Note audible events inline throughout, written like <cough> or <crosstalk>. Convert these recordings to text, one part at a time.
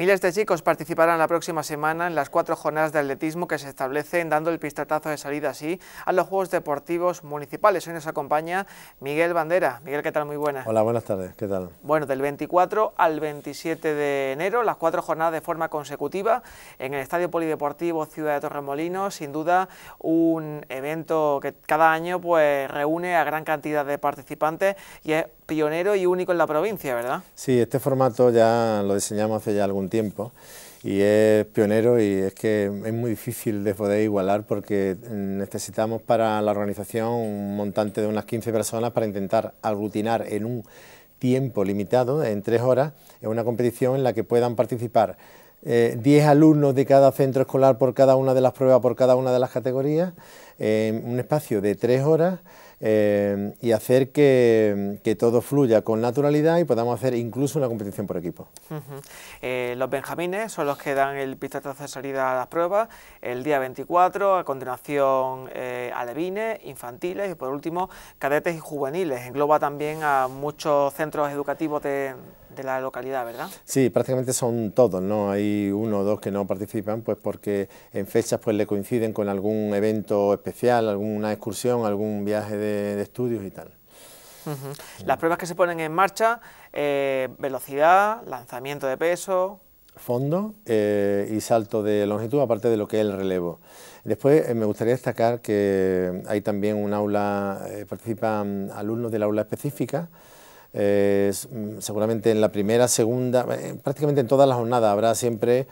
Miles de chicos participarán la próxima semana en las cuatro jornadas de atletismo que se establecen, dando el pistatazo de salida así a los Juegos Deportivos Municipales. Hoy nos acompaña Miguel Bandera. Miguel, ¿qué tal? Muy buena. Hola, buenas tardes. ¿Qué tal? Bueno, del 24 al 27 de enero, las cuatro jornadas de forma consecutiva en el Estadio Polideportivo Ciudad de Torremolinos. Sin duda, un evento que cada año pues, reúne a gran cantidad de participantes y es pionero y único en la provincia, ¿verdad? Sí, este formato ya lo diseñamos hace ya algún tiempo y es pionero y es que es muy difícil de poder igualar porque necesitamos para la organización un montante de unas 15 personas para intentar aglutinar en un tiempo limitado, en tres horas, en una competición en la que puedan participar 10 eh, alumnos de cada centro escolar por cada una de las pruebas, por cada una de las categorías, en un espacio de tres horas eh, y hacer que, todo fluya con naturalidad y podamos hacer incluso una competición por equipo. Eh, los benjamines son los que dan el pistoletazo de salida a las pruebas, el día 24, a continuación eh, alevines, infantiles y por último cadetes y juveniles. Engloba también a muchos centros educativos de, la localidad, ¿verdad? Sí, prácticamente son todos, ¿no? Hay uno o dos que no participan, pues porque en fechas pues le coinciden con algún evento especial, alguna excursión, algún viaje de de, estudios y tal. Las pruebas que se ponen en marcha, eh, velocidad, lanzamiento de peso, fondo eh, y salto de longitud, aparte de lo que es el relevo. Después eh, me gustaría destacar que hay también un aula, participan alumnos del aula específica, mm, seguramente en la primera, segunda, prácticamente en todas las jornadas habrá siempre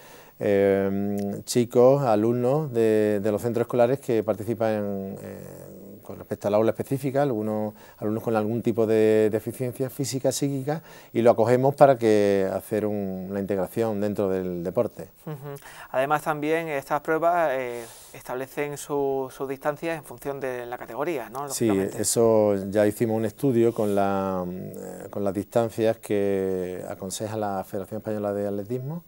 chicos, alumnos de, los centros escolares que participan respecto al aula específica, algunos alumnos con algún tipo de deficiencia física, psíquica, y lo acogemos para que hacer una integración dentro del deporte. Además también estas pruebas eh, establecen sus distancias en función de la categoría, ¿no? Sí, eso ya hicimos un estudio con, la, eh, con las distancias que aconseja la Federación Española de Atletismo,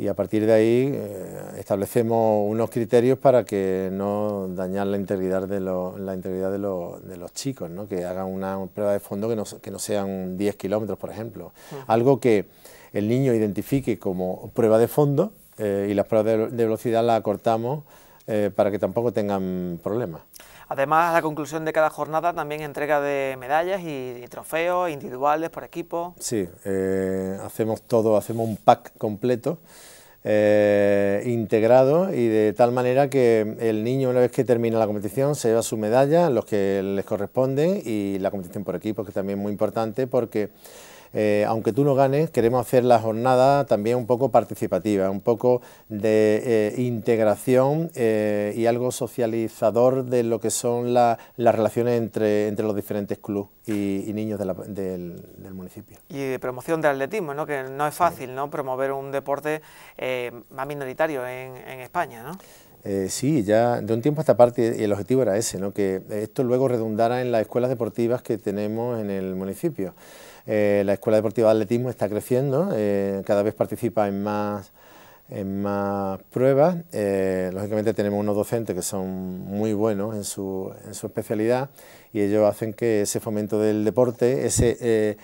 y a partir de ahí eh, establecemos unos criterios para que no dañar la integridad de, la integridad de, los chicos, ¿no? que hagan una prueba de fondo que no, que no sean 10 kilómetros, por ejemplo. Algo que el niño identifique como prueba de fondo eh, y las pruebas de, velocidad las acortamos eh, para que tampoco tengan problemas. Además, a la conclusión de cada jornada también entrega de medallas y, trofeos individuales por equipo. Sí, eh, hacemos todo, hacemos un pack completo. Eh, integrado y de tal manera que el niño una vez que termina la competición se lleva su medalla, los que les corresponden y la competición por equipo, que también es muy importante porque eh, aunque tú no ganes, queremos hacer la jornada también un poco participativa, un poco de eh, integración eh, y algo socializador de lo que son las relaciones entre, los diferentes clubes y, niños del, municipio. Y de promoción del atletismo, ¿no? que no es fácil ¿no? promover un deporte más minoritario en, España. ¿no? sí, ya de un tiempo a esta parte y el objetivo era ese, ¿no? que esto luego redundara en las escuelas deportivas que tenemos en el municipio. Eh, la Escuela Deportiva de Atletismo está creciendo, eh, cada vez participa en más, en más pruebas. Eh, lógicamente tenemos unos docentes que son muy buenos en su, en especialidad y ellos hacen que ese fomento del deporte, ese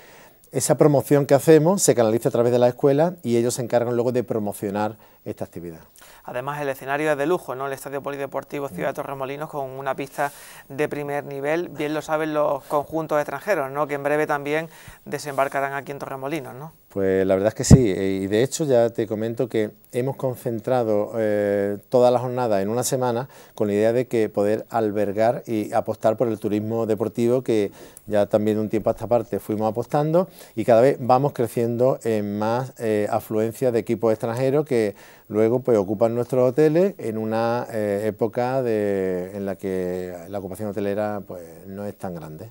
esa promoción que hacemos se canalice a través de la escuela y ellos se encargan luego de promocionar esta actividad. Además, el escenario es de lujo, ¿no? El Estadio Polideportivo Ciudad de mm. Torremolinos con una pista de primer nivel. Bien lo saben los conjuntos extranjeros, ¿no? Que en breve también desembarcarán aquí en Torremolinos, ¿no? Pues la verdad es que sí, y de hecho ya te comento que hemos concentrado eh, toda la jornada en una semana con la idea de que poder albergar y apostar por el turismo deportivo que ya también un tiempo a esta parte fuimos apostando y cada vez vamos creciendo en más eh, afluencia de equipos extranjeros que luego pues ocupan nuestros hoteles en una eh, época en la que la ocupación hotelera pues no es tan grande.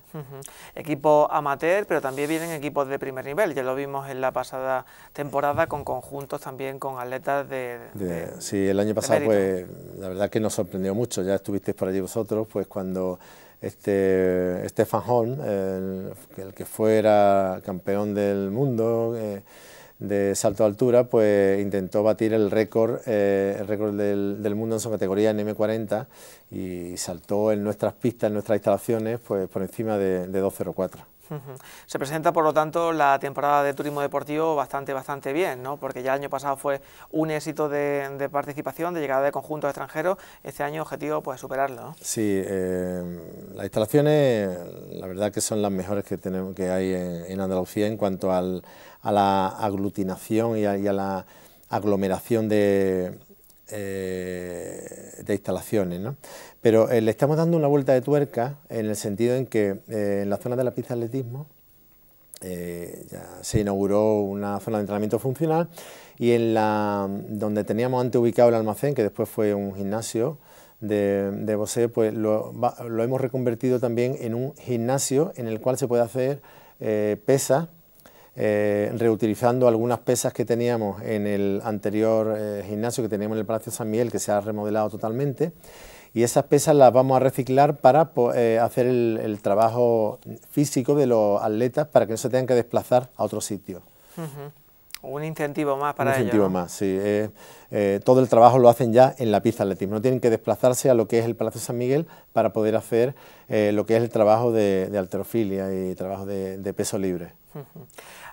Equipos Equipo amateur, pero también vienen equipos de primer nivel, ya lo vimos en la pasada temporada con conjuntos también con atletas de... sí, el año pasado pues la verdad que nos sorprendió mucho, ya estuvisteis por allí vosotros, pues cuando este Stefan Holm, el, que fuera campeón del mundo eh, de salto de altura, pues intentó batir el récord, eh, el récord del, mundo en su categoría en M40 y saltó en nuestras pistas, en nuestras instalaciones, pues por encima de, de 204. Se presenta, por lo tanto, la temporada de turismo deportivo bastante, bastante bien, ¿no? Porque ya el año pasado fue un éxito de, participación, de llegada de conjuntos extranjeros. Este año objetivo, pues, superarlo, Sí, eh, las instalaciones, la verdad que son las mejores que tenemos que hay en, Andalucía en cuanto al, a la aglutinación y a, la aglomeración de, eh, de instalaciones. Pero eh, le estamos dando una vuelta de tuerca en el sentido en que eh, en la zona de la pista atletismo eh, ya se inauguró una zona de entrenamiento funcional y en la donde teníamos antes ubicado el almacén, que después fue un gimnasio de, de pues lo, hemos reconvertido también en un gimnasio en el cual se puede hacer pesas eh, reutilizando algunas pesas que teníamos en el anterior eh, gimnasio que teníamos en el Palacio San Miguel, que se ha remodelado totalmente, y esas pesas las vamos a reciclar para eh, hacer el, trabajo físico de los atletas para que no se tengan que desplazar a otro sitio Un incentivo más para ellos. Un incentivo más, sí. todo el trabajo lo hacen ya en la pista atletismo. No tienen que desplazarse a lo que es el Palacio San Miguel para poder hacer lo que es el trabajo de, alterofilia y trabajo de peso libre.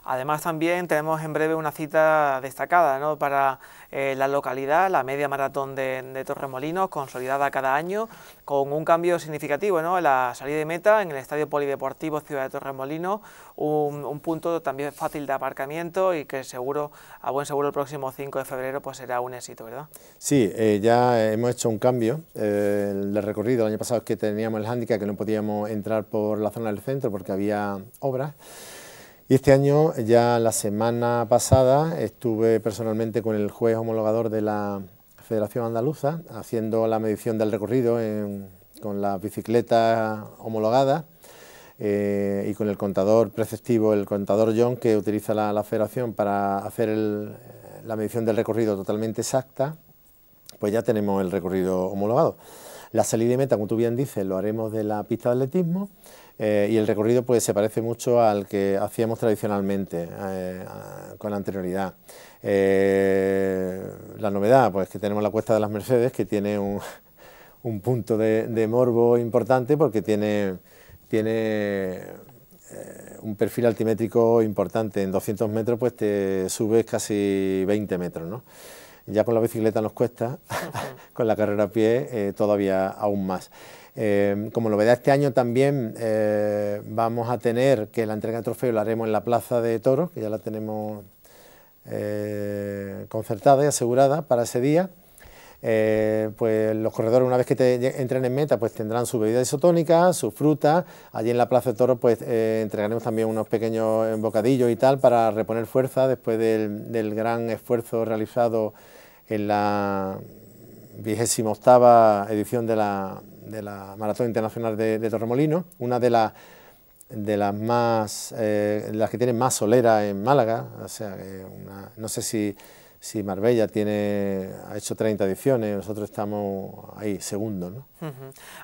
Además también tenemos en breve una cita destacada para eh, la localidad, la media maratón de, de, Torremolinos, consolidada cada año, con un cambio significativo la salida de meta en el Estadio Polideportivo Ciudad de Torremolinos, un, punto también fácil de aparcamiento y que seguro, a buen seguro el próximo 5 de febrero pues será un éxito, ¿verdad? Sí, eh, ya hemos hecho un cambio, eh, el recorrido el año pasado es que teníamos el hándicap que no podíamos entrar por la zona del centro porque había obras, y este año, ya la semana pasada, estuve personalmente con el juez homologador de la Federación Andaluza haciendo la medición del recorrido con las bicicletas homologadas eh, y con el contador preceptivo, el contador John, que utiliza la, Federación para hacer la medición del recorrido totalmente exacta pues ya tenemos el recorrido homologado. La salida y meta, como tú bien dices, lo haremos de la pista de atletismo eh, y el recorrido pues se parece mucho al que hacíamos tradicionalmente eh, con anterioridad. Eh, la novedad pues que tenemos la cuesta de las Mercedes que tiene un, <laughs> punto de, de, morbo importante porque tiene, tiene un perfil altimétrico importante. En 200 metros pues te subes casi 20 metros. ¿no? ya con la bicicleta nos cuesta, <laughs> con la carrera a pie eh, todavía aún más. Eh, ...como lo novedad este año también eh, vamos a tener que la entrega de trofeo la haremos en la Plaza de Toros, que ya la tenemos concertada y asegurada para ese día. Eh, pues los corredores una vez que te entren en meta pues tendrán su bebida isotónica, su fruta, allí en la Plaza de Toro, pues eh, entregaremos también unos pequeños bocadillos y tal para reponer fuerza después del, gran esfuerzo realizado en la vigésima octava edición de la, de la, Maratón Internacional de, de Torremolino, una de las de las más eh, las que tienen más solera en Málaga, o sea, no sé si si Marbella tiene, ha hecho 30 ediciones, nosotros estamos ahí, segundo. ¿no?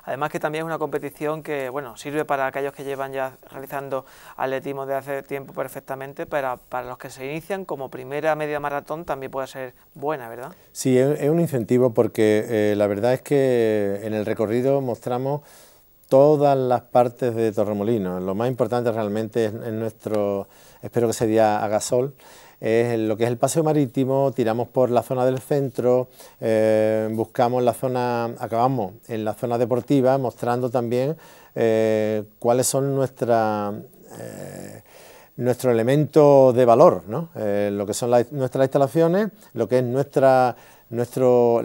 Además que también es una competición que bueno sirve para aquellos que llevan ya realizando atletismo de hace tiempo perfectamente, pero para los que se inician como primera media maratón también puede ser buena, ¿verdad? Sí, es, un incentivo porque eh, la verdad es que en el recorrido mostramos todas las partes de Torremolinos. Lo más importante realmente es, nuestro, espero que sería día ...es lo que es el paseo marítimo, tiramos por la zona del centro, eh, buscamos la zona, acabamos en la zona deportiva, mostrando también eh, cuáles son nuestra eh, nuestro elemento de valor, ¿no? lo que son nuestras instalaciones, lo que es nuestra, nuestro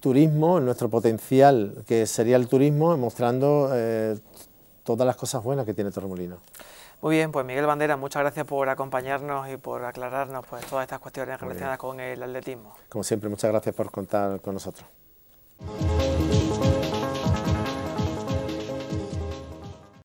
turismo, nuestro potencial, que sería el turismo, mostrando todas las cosas buenas que tiene Torremolinos. Muy bien, pues Miguel Bandera, muchas gracias por acompañarnos y por aclararnos pues, todas estas cuestiones relacionadas con el atletismo. Como siempre, muchas gracias por contar con nosotros.